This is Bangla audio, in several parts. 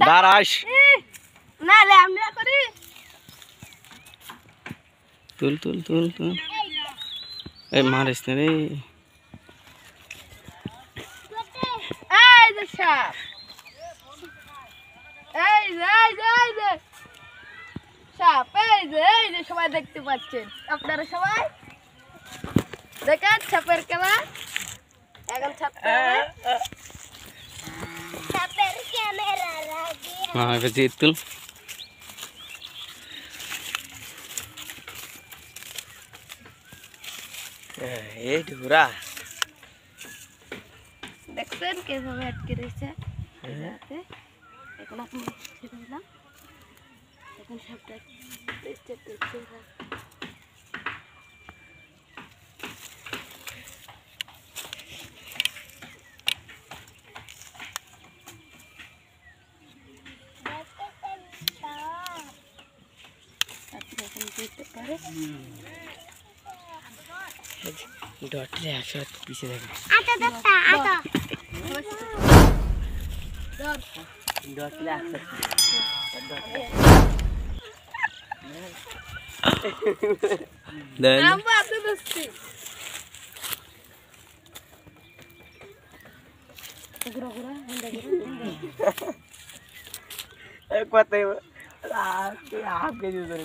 না লে করি এই যে সাপ এই যে সাপ এই যে এই যে সবাই দেখতে পাচ্ছেন আপনারা সবাই দেখেন ছাপের খেলা এখন ছাপ Nah, kecil itu. ये ढूरा দেখছেন কিভাবে আটকে রয়েছে এখন আপনি ছেড়ে দিলাম এখন সবটা করে ডটরে একশো পিছিয়ে থাকে ডটরে একশো Then. Kuat ya, lah, apa gitu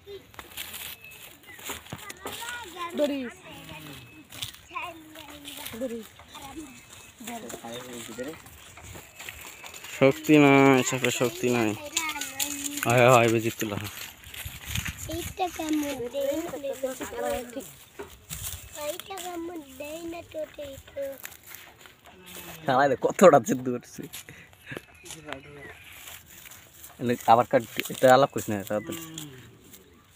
দড়ি শক্তি নাই চাপে শক্তি নাই হয় হয় বেজি তোলা কতটা আবার কাট এটা আলাপ করিস না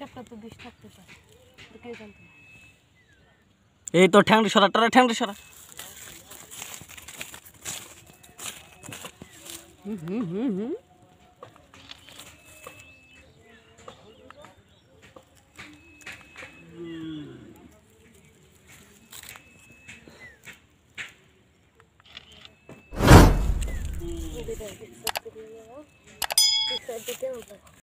তো থাকতে পারে এই তো ঠ্যাংটি সরা টারা ঠ্যাংটি সরা হুম হুম হুম হুম